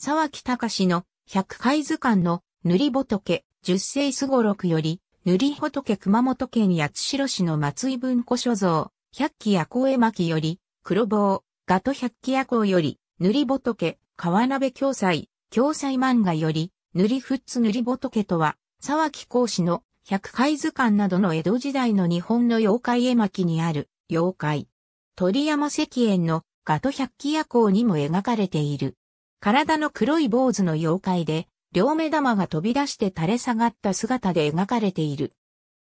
沢木隆の百回図鑑の塗り仏、十世すごくより、塗り仏熊本県八代市の松井文庫所蔵、百鬼夜行絵巻より、黒棒、ガト百鬼夜行より、塗り仏、川鍋教祭、教祭漫画より、塗りつ塗り仏とは、沢木講師の百回図鑑などの江戸時代の日本の妖怪絵巻にある、妖怪。鳥山石燕のガト百鬼夜行にも描かれている。体の黒い坊主の妖怪で、両目玉が飛び出して垂れ下がった姿で描かれている。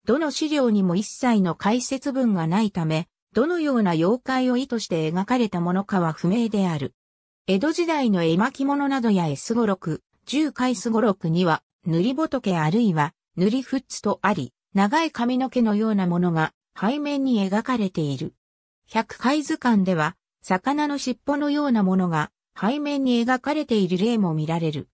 どの資料にも一切の解説文がないため、どのような妖怪を意図して描かれたものかは不明である。江戸時代の絵巻物などや S56、十回 s 五六には、塗り仏あるいは、塗りフッツとあり、長い髪の毛のようなものが背面に描かれている。百回図鑑では、魚の尻尾のようなものが背面に描かれている例も見られる。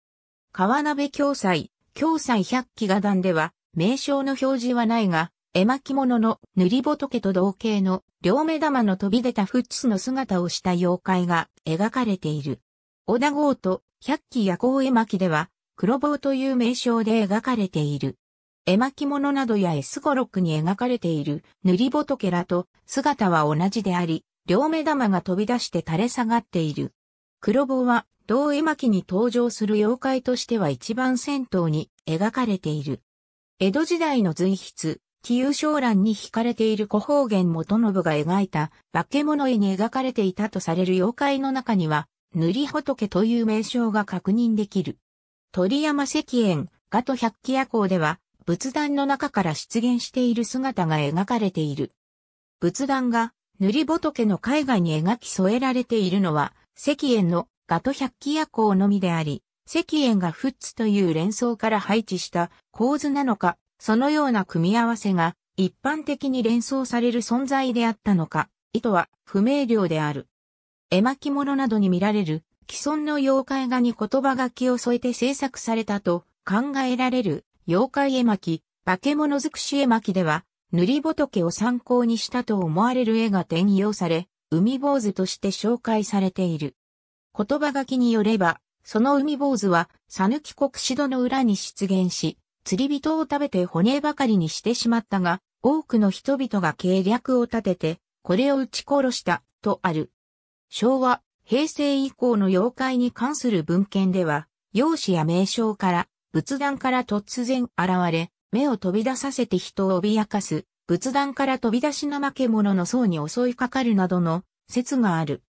川鍋教祭、教祭百鬼画壇では、名称の表示はないが、絵巻物の塗り仏と同型の両目玉の飛び出たフッツスの姿をした妖怪が描かれている。小田号と百鬼夜行絵巻では、黒棒という名称で描かれている。絵巻物などや S56 に描かれている塗り仏らと姿は同じであり、両目玉が飛び出して垂れ下がっている。黒棒は、同絵巻に登場する妖怪としては一番先頭に描かれている。江戸時代の随筆、紀遊商欄に惹かれている古方言元信が描いた化け物絵に描かれていたとされる妖怪の中には、塗り仏という名称が確認できる。鳥山石燕、ガト百鬼夜行では、仏壇の中から出現している姿が描かれている。仏壇が塗り仏の絵画に描き添えられているのは、石燕のガト百鬼夜行のみであり、石燕がフッツという連想から配置した構図なのか、そのような組み合わせが一般的に連想される存在であったのか、意図は不明瞭である。絵巻物などに見られる既存の妖怪画に言葉書きを添えて制作されたと考えられる妖怪絵巻、化け物尽くし絵巻では、塗り仏を参考にしたと思われる絵が転用され、海坊主として紹介されている。言葉書きによれば、その海坊主は、さぬき国志戸の裏に出現し、釣り人を食べて骨ばかりにしてしまったが、多くの人々が計略を立てて、これを撃ち殺した、とある。昭和、平成以降の妖怪に関する文献では、容姿や名称から、仏壇から突然現れ、目を飛び出させて人を脅かす、仏壇から飛び出し怠け者の層に襲いかかるなどの説がある。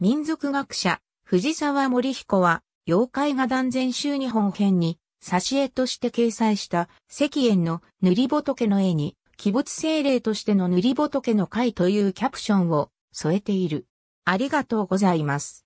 民族学者、藤沢森彦は、妖怪画断然集日本編に、挿絵として掲載した石燕の塗り仏の絵に、鬼没精霊としての塗り仏の会というキャプションを添えている。ありがとうございます。